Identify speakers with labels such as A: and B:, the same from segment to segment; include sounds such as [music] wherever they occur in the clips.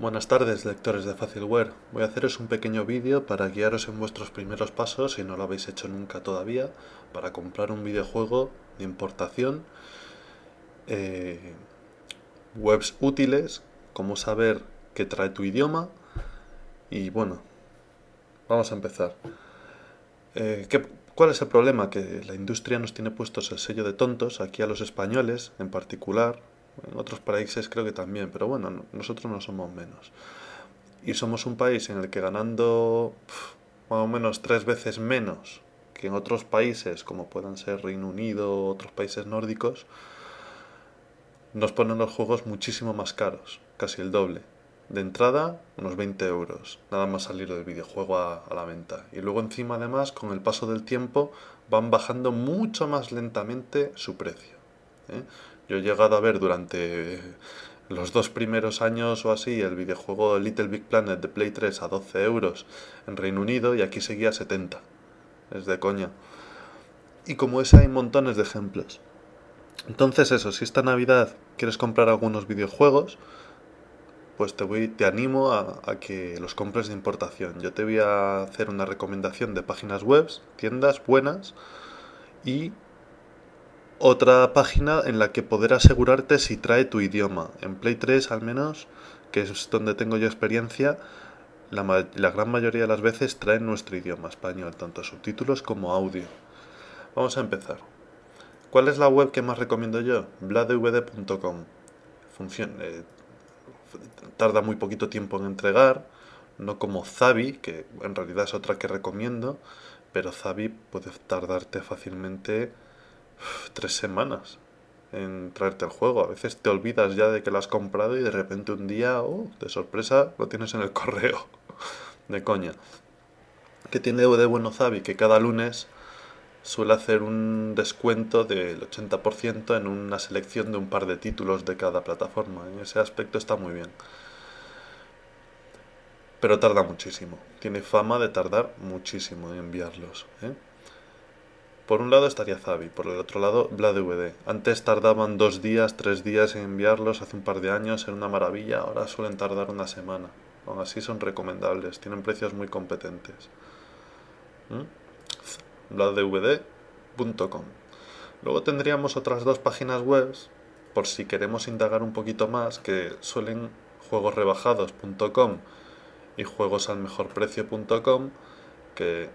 A: Buenas tardes lectores de Facilware, voy a haceros un pequeño vídeo para guiaros en vuestros primeros pasos si no lo habéis hecho nunca todavía para comprar un videojuego de importación, eh, webs útiles, cómo saber qué trae tu idioma y bueno, vamos a empezar. Eh, ¿Cuál es el problema? Que la industria nos tiene puestos el sello de tontos, aquí a los españoles en particular, en otros países creo que también, pero bueno, nosotros no somos menos. Y somos un país en el que ganando más o menos tres veces menos que en otros países, como puedan ser Reino Unido o otros países nórdicos, nos ponen los juegos muchísimo más caros, casi el doble. De entrada, unos 20 euros, nada más salir del videojuego a, la venta. Y luego encima, además, con el paso del tiempo, van bajando mucho más lentamente su precio. ¿eh? Yo he llegado a ver durante los dos primeros años o así el videojuego Little Big Planet de Play 3 a 12 euros en Reino Unido y aquí seguía 70. Es de coña. Y como ese hay montones de ejemplos. Entonces eso, si esta Navidad quieres comprar algunos videojuegos, pues te, voy, te animo a, a que los compres de importación. Yo te voy a hacer una recomendación de páginas web, tiendas buenas y otra página en la que poder asegurarte si trae tu idioma. En Play 3 al menos, que es donde tengo yo experiencia, la, gran mayoría de las veces traen nuestro idioma español, tanto subtítulos como audio. Vamos a empezar. ¿Cuál es la web que más recomiendo yo? Bladvd.com. Funciona... Eh, tarda muy poquito tiempo en entregar, no como Zabi, que en realidad es otra que recomiendo, pero Zabi puede tardarte fácilmente [sighs] tres semanas en traerte el juego. A veces te olvidas ya de que lo has comprado y de repente un día, oh, de sorpresa, lo tienes en el [laughs] correo. de coña. Que tiene de bueno Zavi que cada lunes suele hacer un descuento del 80% en una selección de un par de títulos de cada plataforma. En ese aspecto está muy bien. Pero tarda muchísimo. Tiene fama de tardar muchísimo en enviarlos. ¿eh? Por un lado estaría Zavi, por el otro lado BlaDVD. Antes tardaban dos días, tres días en enviarlos, hace un par de años era una maravilla, ahora suelen tardar una semana. Aún así son recomendables, tienen precios muy competentes. Bladvd.com. ¿Mm? Luego tendríamos otras dos páginas web, por si queremos indagar un poquito más, que suelen juegosrebajados.com y juegosalmejorprecio.com, que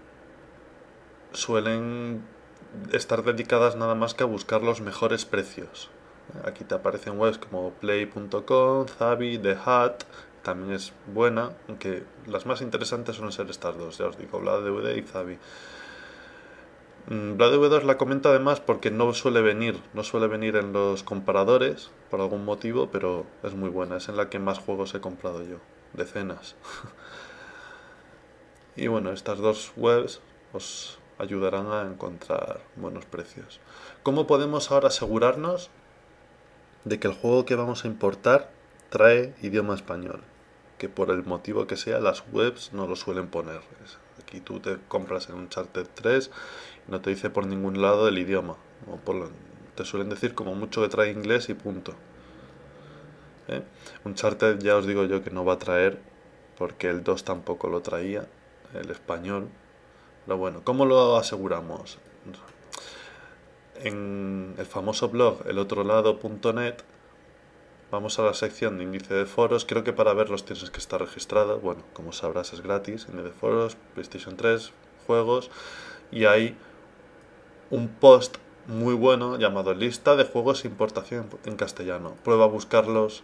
A: suelen estar dedicadas nada más que a buscar los mejores precios. Aquí te aparecen webs como play.com, Zabi, The Hat, también es buena, aunque las más interesantes suelen ser estas dos, ya os digo, BlaDVD y Zabi. Mm, BlaDVD os la comento además porque no suele venir, no suele venir en los comparadores por algún motivo, pero es muy buena, es en la que más juegos he comprado yo, decenas. [laughs] y bueno, estas dos webs os ayudarán a encontrar buenos precios. ¿Cómo podemos ahora asegurarnos de que el juego que vamos a importar trae idioma español? Que por el motivo que sea las webs no lo suelen poner. Aquí tú te compras en un Charter 3 y no te dice por ningún lado el idioma. O por lo, te suelen decir como mucho que trae inglés y punto. ¿Eh? Un Charter ya os digo yo que no va a traer porque el 2 tampoco lo traía, el español, lo bueno, ¿cómo lo aseguramos? En el famoso blog elotrolado.net vamos a la sección de índice de foros. Creo que para verlos tienes que estar registrado. Bueno, como sabrás es gratis. Índice de foros, PlayStation 3, juegos. Y hay un post muy bueno llamado lista de juegos e importación en castellano. Prueba a buscarlos.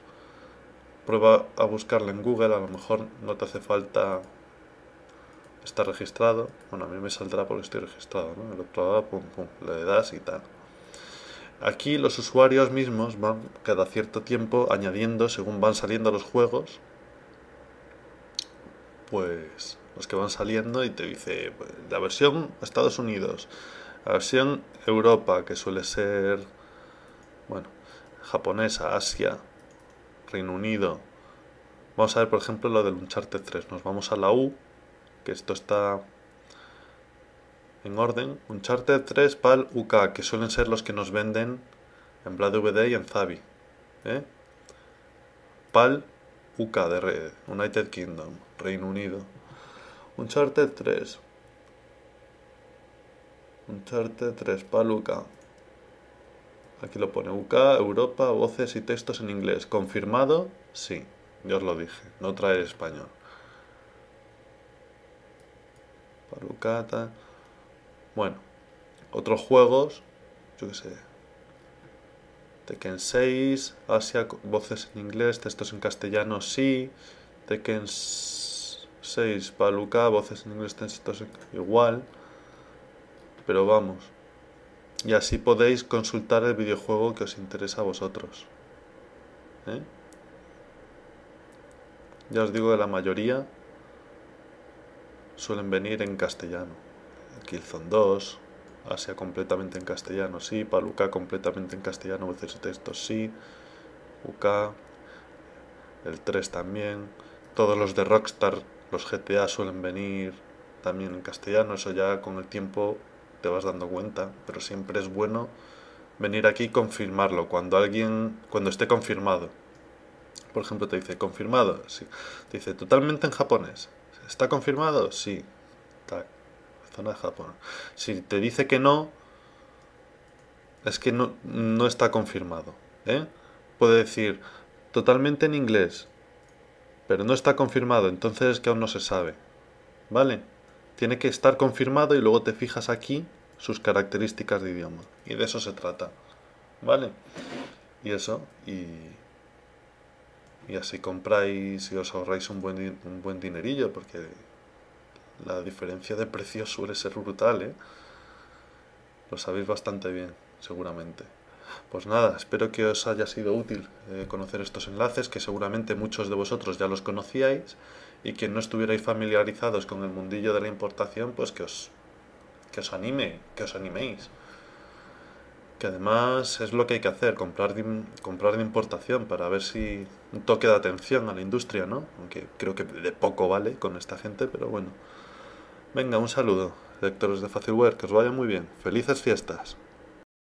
A: Prueba a buscarlo en Google. A lo mejor no te hace falta está registrado, bueno, a mí me saldrá porque estoy registrado, ¿no? otro lado, pum, pum, le das y tal. Aquí los usuarios mismos van cada cierto tiempo añadiendo, según van saliendo los juegos, pues los que van saliendo y te dice la versión Estados Unidos, la versión Europa, que suele ser, bueno, japonesa, Asia, Reino Unido. Vamos a ver, por ejemplo, lo de Uncharted 3. Nos vamos a la U, que esto está en orden. un charter 3, PAL, UK, que suelen ser los que nos venden en blavd y en Zavi. ¿eh? PAL, UK de Red, United Kingdom, Reino Unido. un Uncharted 3. Uncharted 3, PAL, UK. Aquí lo pone UK, Europa, voces y textos en inglés. ¿Confirmado? Sí, Yo os lo dije, no trae español. Bueno, otros juegos, yo qué sé. Tekken 6, Asia, voces en inglés, textos en castellano, sí. Tekken 6, Paluca, voces en inglés, textos igual. Pero vamos. Y así podéis consultar el videojuego que os interesa a vosotros. ¿Eh? Ya os digo de la mayoría suelen venir en castellano. Killzone 2, Asia completamente en castellano, sí. Paluca completamente en castellano, veces textos, sí. UK, el 3 también. Todos los de Rockstar, los GTA suelen venir también en castellano. Eso ya con el tiempo te vas dando cuenta. Pero siempre es bueno venir aquí y confirmarlo. Cuando alguien, cuando esté confirmado. Por ejemplo, te dice, confirmado. Sí. dice, totalmente en japonés. ¿Está confirmado? Sí. Zona Japón. Si te dice que no, es que no, está confirmado. ¿eh? Puede decir totalmente en inglés, pero no está confirmado, entonces es que aún no se sabe. ¿Vale? Tiene que estar confirmado y luego te fijas aquí sus características de idioma. Y de eso se trata. ¿Vale? Y eso, y y así compráis y os ahorráis un buen, un buen dinerillo, porque la diferencia de precios suele ser brutal, ¿eh? Lo sabéis bastante bien, seguramente. Pues nada, espero que os haya sido útil eh, conocer estos enlaces, que seguramente muchos de vosotros ya los conocíais, y que no estuvierais familiarizados con el mundillo de la importación, pues que os, que os anime, que os animéis. Que además es lo que hay que hacer, comprar de, comprar de importación para ver si un toque de atención a la industria, ¿no? Aunque creo que de poco vale con esta gente, pero bueno. Venga, un saludo, lectores de Facilware, que os vaya muy bien. Felices fiestas.